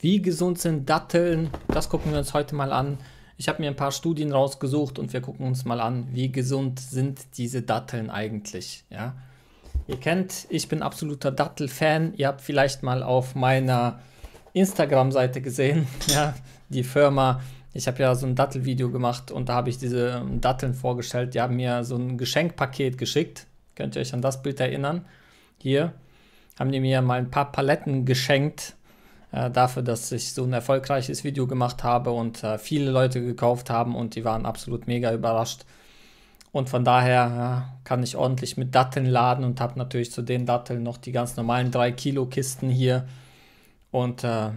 Wie gesund sind Datteln? Das gucken wir uns heute mal an. Ich habe mir ein paar Studien rausgesucht und wir gucken uns mal an, wie gesund sind diese Datteln eigentlich. Ja? Ihr kennt, ich bin absoluter Dattel-Fan. Ihr habt vielleicht mal auf meiner Instagram-Seite gesehen, ja, die Firma. Ich habe ja so ein Dattel-Video gemacht und da habe ich diese ähm, Datteln vorgestellt. Die haben mir so ein Geschenkpaket geschickt. Könnt ihr euch an das Bild erinnern? Hier haben die mir mal ein paar Paletten geschenkt äh, dafür, dass ich so ein erfolgreiches Video gemacht habe und äh, viele Leute gekauft haben und die waren absolut mega überrascht. Und von daher ja, äh, kann ich ordentlich mit Datteln laden und habe natürlich zu den Datteln noch die ganz normalen 3 Kilo Kisten hier. Und äh, ja,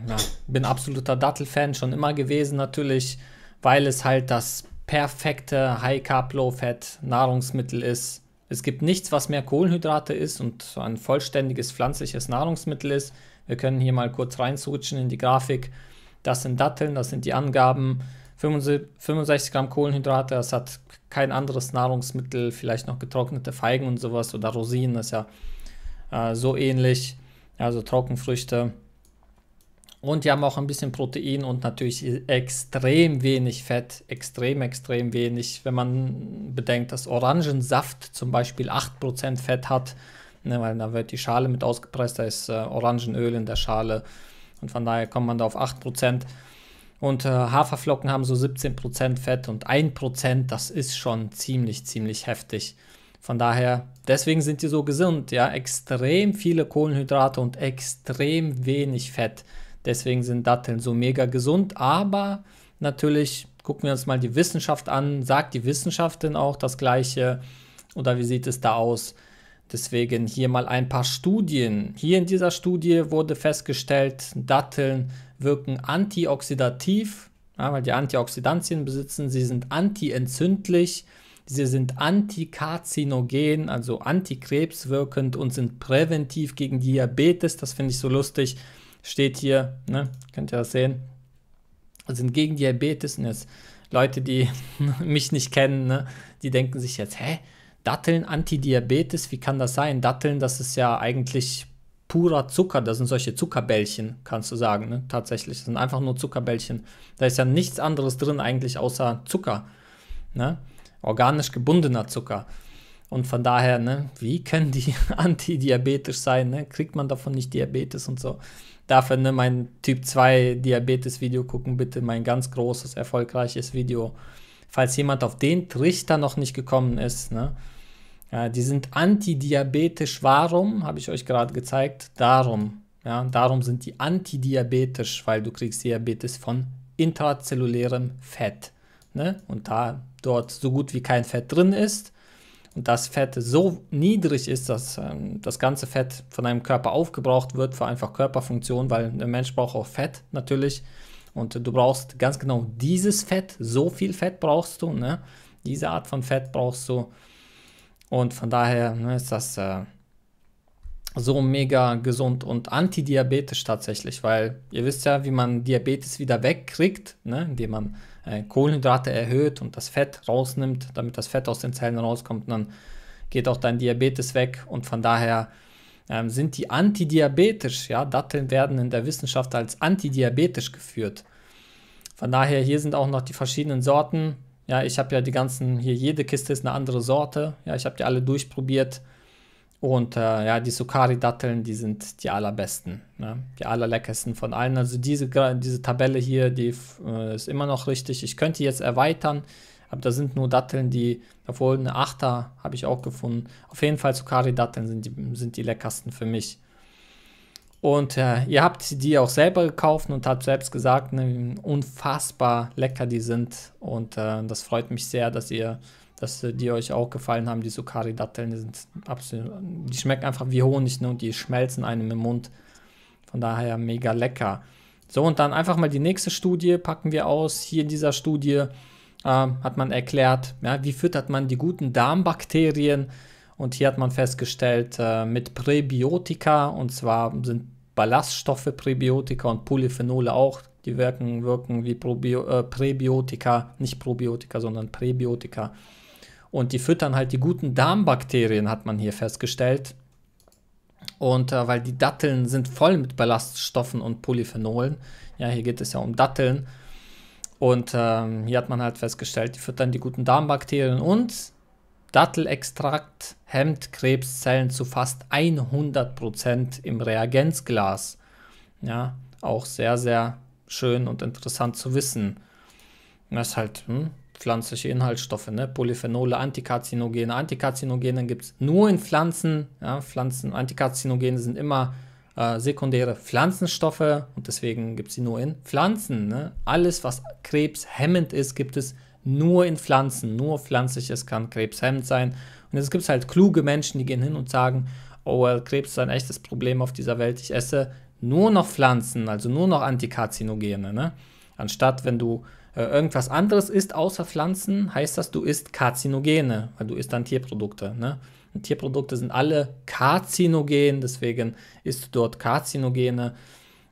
bin absoluter Dattelfan schon immer gewesen natürlich, weil es halt das perfekte High Carb Low Fat Nahrungsmittel ist es gibt nichts, was mehr Kohlenhydrate ist und ein vollständiges pflanzliches Nahrungsmittel ist. Wir können hier mal kurz reinzutschen in die Grafik. Das sind Datteln, das sind die Angaben. 65 Gramm Kohlenhydrate, das hat kein anderes Nahrungsmittel, vielleicht noch getrocknete Feigen und sowas oder Rosinen, das ist ja äh, so ähnlich, also Trockenfrüchte. Und die haben auch ein bisschen Protein und natürlich extrem wenig Fett, extrem, extrem wenig. Wenn man bedenkt, dass Orangensaft zum Beispiel 8% Fett hat, ne, weil da wird die Schale mit ausgepresst, da ist äh, Orangenöl in der Schale und von daher kommt man da auf 8%. Und äh, Haferflocken haben so 17% Fett und 1%, das ist schon ziemlich, ziemlich heftig. Von daher, deswegen sind die so gesund, ja, extrem viele Kohlenhydrate und extrem wenig Fett. Deswegen sind Datteln so mega gesund. Aber natürlich gucken wir uns mal die Wissenschaft an. Sagt die Wissenschaft denn auch das Gleiche? Oder wie sieht es da aus? Deswegen hier mal ein paar Studien. Hier in dieser Studie wurde festgestellt, Datteln wirken antioxidativ, ja, weil die Antioxidantien besitzen. Sie sind antientzündlich, sie sind antikarzinogen, also antikrebswirkend und sind präventiv gegen Diabetes. Das finde ich so lustig steht hier, ne? könnt ihr das sehen, sind gegen Diabetes und jetzt Leute, die mich nicht kennen, ne? die denken sich jetzt, hä, Datteln, Antidiabetes, wie kann das sein? Datteln, das ist ja eigentlich purer Zucker, das sind solche Zuckerbällchen, kannst du sagen, ne? tatsächlich, das sind einfach nur Zuckerbällchen. Da ist ja nichts anderes drin eigentlich außer Zucker, ne? organisch gebundener Zucker. Und von daher, ne, wie können die antidiabetisch sein? Ne? Kriegt man davon nicht Diabetes und so? Dafür ne, mein Typ 2 Diabetes-Video gucken, bitte mein ganz großes, erfolgreiches Video. Falls jemand auf den Trichter noch nicht gekommen ist, ne? Ja, die sind antidiabetisch. Warum? Habe ich euch gerade gezeigt. Darum. Ja, darum sind die antidiabetisch, weil du kriegst Diabetes von intrazellulärem Fett. Ne? Und da dort so gut wie kein Fett drin ist, und das Fett so niedrig ist, dass ähm, das ganze Fett von deinem Körper aufgebraucht wird für einfach Körperfunktion, weil der Mensch braucht auch Fett natürlich. Und du brauchst ganz genau dieses Fett, so viel Fett brauchst du, ne? diese Art von Fett brauchst du. Und von daher ne, ist das äh, so mega gesund und antidiabetisch tatsächlich, weil ihr wisst ja, wie man Diabetes wieder wegkriegt, ne? indem man äh, Kohlenhydrate erhöht und das Fett rausnimmt, damit das Fett aus den Zellen rauskommt, und dann geht auch dein Diabetes weg und von daher ähm, sind die antidiabetisch. Ja, Datteln werden in der Wissenschaft als antidiabetisch geführt. Von daher hier sind auch noch die verschiedenen Sorten. Ja, ich habe ja die ganzen hier jede Kiste ist eine andere Sorte. Ja, ich habe die alle durchprobiert und äh, ja, die Sukari-Datteln, die sind die allerbesten, ne? die allerleckersten von allen. Also diese, diese Tabelle hier, die äh, ist immer noch richtig. Ich könnte jetzt erweitern, aber da sind nur Datteln, die, obwohl eine Achter habe ich auch gefunden. Auf jeden Fall Sukari-Datteln sind die, sind die leckersten für mich. Und äh, ihr habt die auch selber gekauft und habt selbst gesagt, ne, unfassbar lecker die sind. Und äh, das freut mich sehr, dass ihr dass äh, die euch auch gefallen haben. Die Sukari-Datteln, die sind absolut, die schmecken einfach wie Honig ne? und die schmelzen einem im Mund. Von daher mega lecker. So, und dann einfach mal die nächste Studie packen wir aus. Hier in dieser Studie äh, hat man erklärt, ja, wie füttert man die guten Darmbakterien. Und hier hat man festgestellt, äh, mit Präbiotika, und zwar sind Ballaststoffe, Präbiotika und Polyphenole auch, die wirken, wirken wie Probio äh, Präbiotika, nicht Probiotika, sondern Präbiotika. Und die füttern halt die guten Darmbakterien, hat man hier festgestellt. Und äh, weil die Datteln sind voll mit Ballaststoffen und Polyphenolen. Ja, hier geht es ja um Datteln. Und ähm, hier hat man halt festgestellt, die füttern die guten Darmbakterien und Dattelextrakt hemmt Krebszellen zu fast 100% im Reagenzglas. Ja, auch sehr, sehr schön und interessant zu wissen. Das ist halt, hm, pflanzliche Inhaltsstoffe, ne? Polyphenole, Antikarzinogene. Antikarzinogene gibt es nur in Pflanzen. Ja? Pflanzen, Antikarzinogene sind immer äh, sekundäre Pflanzenstoffe und deswegen gibt es sie nur in Pflanzen. Ne? Alles, was krebshemmend ist, gibt es nur in Pflanzen. Nur pflanzliches kann krebshemmend sein. Und jetzt gibt es halt kluge Menschen, die gehen hin und sagen, oh, well, Krebs ist ein echtes Problem auf dieser Welt. Ich esse nur noch Pflanzen, also nur noch Antikarzinogene. Ne? Anstatt, wenn du äh, irgendwas anderes isst außer Pflanzen, heißt das, du isst Karzinogene, weil du isst dann Tierprodukte. Ne? Und Tierprodukte sind alle karzinogen, deswegen isst du dort Karzinogene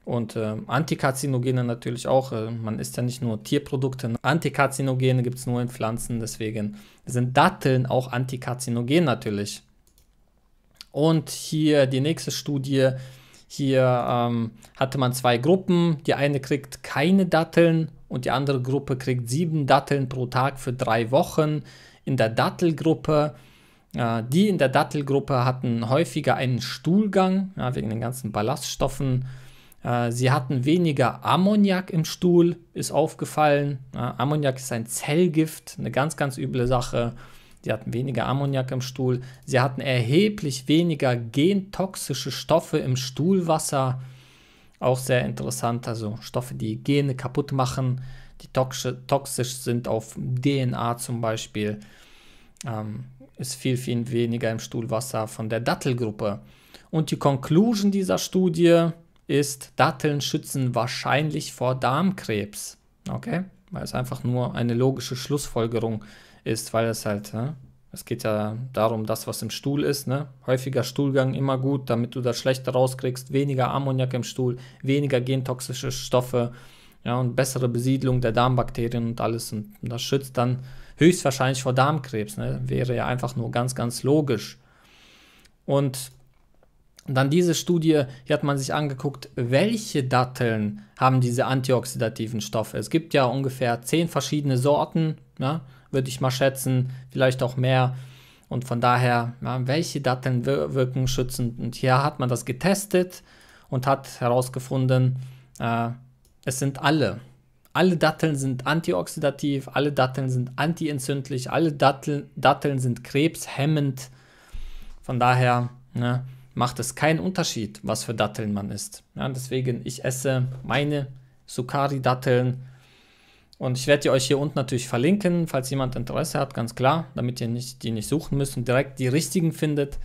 und äh, Antikarzinogene natürlich auch. Äh, man isst ja nicht nur Tierprodukte, ne? Antikarzinogene gibt es nur in Pflanzen, deswegen sind Datteln auch antikarzinogen natürlich. Und hier die nächste Studie. Hier ähm, hatte man zwei Gruppen. Die eine kriegt keine Datteln und die andere Gruppe kriegt sieben Datteln pro Tag für drei Wochen. In der Dattelgruppe, äh, die in der Dattelgruppe hatten häufiger einen Stuhlgang, ja, wegen den ganzen Ballaststoffen. Äh, sie hatten weniger Ammoniak im Stuhl, ist aufgefallen. Ammoniak ist ein Zellgift, eine ganz, ganz üble Sache. Sie hatten weniger Ammoniak im Stuhl. Sie hatten erheblich weniger gentoxische Stoffe im Stuhlwasser. Auch sehr interessant, also Stoffe, die Gene kaputt machen, die toxisch sind auf DNA zum Beispiel. Ähm, ist viel, viel weniger im Stuhlwasser von der Dattelgruppe. Und die Conclusion dieser Studie ist, Datteln schützen wahrscheinlich vor Darmkrebs. Okay? Weil es einfach nur eine logische Schlussfolgerung ist, weil es halt, ne, es geht ja darum, das, was im Stuhl ist. Ne? Häufiger Stuhlgang immer gut, damit du das Schlechte rauskriegst. Weniger Ammoniak im Stuhl, weniger gentoxische Stoffe ja, und bessere Besiedlung der Darmbakterien und alles. Und das schützt dann höchstwahrscheinlich vor Darmkrebs. Ne? Wäre ja einfach nur ganz, ganz logisch. Und dann diese Studie, hier hat man sich angeguckt, welche Datteln haben diese antioxidativen Stoffe. Es gibt ja ungefähr zehn verschiedene Sorten. Ne? würde ich mal schätzen, vielleicht auch mehr. Und von daher, ja, welche Daten wirken schützend? Und hier hat man das getestet und hat herausgefunden, äh, es sind alle. Alle Datteln sind antioxidativ, alle Datteln sind antientzündlich, alle Datteln, Datteln sind krebshemmend. Von daher ne, macht es keinen Unterschied, was für Datteln man isst. Ja, deswegen, ich esse meine Sukari-Datteln und ich werde die euch hier unten natürlich verlinken, falls jemand Interesse hat, ganz klar, damit ihr nicht, die nicht suchen müsst und direkt die richtigen findet.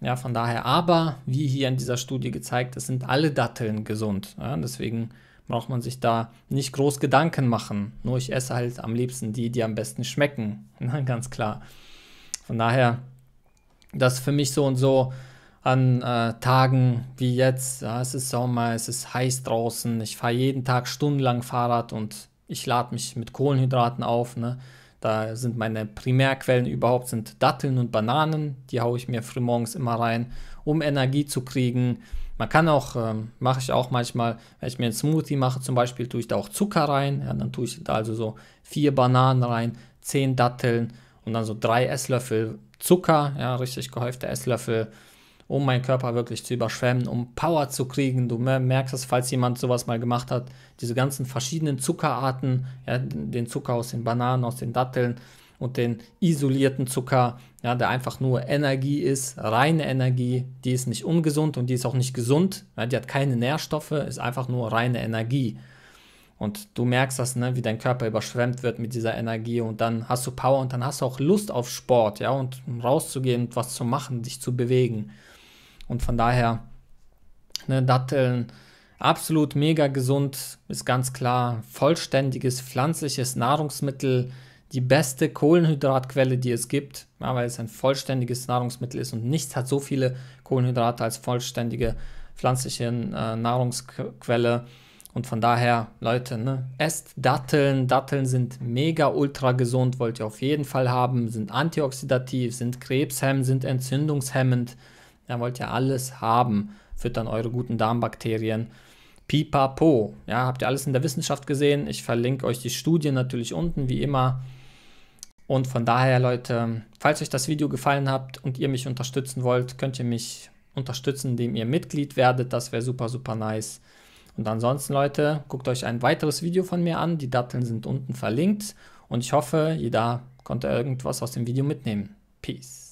Ja, von daher, aber wie hier in dieser Studie gezeigt, es sind alle Datteln gesund. Ja, deswegen braucht man sich da nicht groß Gedanken machen. Nur ich esse halt am liebsten die, die am besten schmecken. Ja, ganz klar. Von daher, das für mich so und so an äh, Tagen wie jetzt. Ja, es ist Sommer, es ist heiß draußen. Ich fahre jeden Tag stundenlang Fahrrad und ich lade mich mit Kohlenhydraten auf. Ne? Da sind meine Primärquellen überhaupt sind Datteln und Bananen. Die haue ich mir frühmorgens immer rein, um Energie zu kriegen. Man kann auch, ähm, mache ich auch manchmal, wenn ich mir einen Smoothie mache, zum Beispiel, tue ich da auch Zucker rein. Ja, dann tue ich da also so vier Bananen rein, zehn Datteln und dann so drei Esslöffel Zucker, ja, richtig gehäufte Esslöffel um meinen Körper wirklich zu überschwemmen, um Power zu kriegen. Du merkst es, falls jemand sowas mal gemacht hat, diese ganzen verschiedenen Zuckerarten, ja, den Zucker aus den Bananen, aus den Datteln und den isolierten Zucker, ja, der einfach nur Energie ist, reine Energie, die ist nicht ungesund und die ist auch nicht gesund, ja, die hat keine Nährstoffe, ist einfach nur reine Energie. Und du merkst das, ne, wie dein Körper überschwemmt wird mit dieser Energie und dann hast du Power und dann hast du auch Lust auf Sport, ja, und rauszugehen und was zu machen, dich zu bewegen. Und von daher, ne, Datteln absolut mega gesund, ist ganz klar vollständiges pflanzliches Nahrungsmittel, die beste Kohlenhydratquelle, die es gibt, ja, weil es ein vollständiges Nahrungsmittel ist und nichts hat so viele Kohlenhydrate als vollständige pflanzliche äh, Nahrungsquelle. Und von daher, Leute, ne, esst Datteln. Datteln sind mega ultra gesund, wollt ihr auf jeden Fall haben, sind antioxidativ, sind krebshemmend, sind entzündungshemmend. Dann wollt ihr alles haben. Füttern eure guten Darmbakterien. Pipapo. Ja, habt ihr alles in der Wissenschaft gesehen. Ich verlinke euch die Studien natürlich unten, wie immer. Und von daher, Leute, falls euch das Video gefallen hat und ihr mich unterstützen wollt, könnt ihr mich unterstützen, indem ihr Mitglied werdet. Das wäre super, super nice. Und ansonsten, Leute, guckt euch ein weiteres Video von mir an. Die Datteln sind unten verlinkt. Und ich hoffe, jeder konnte irgendwas aus dem Video mitnehmen. Peace.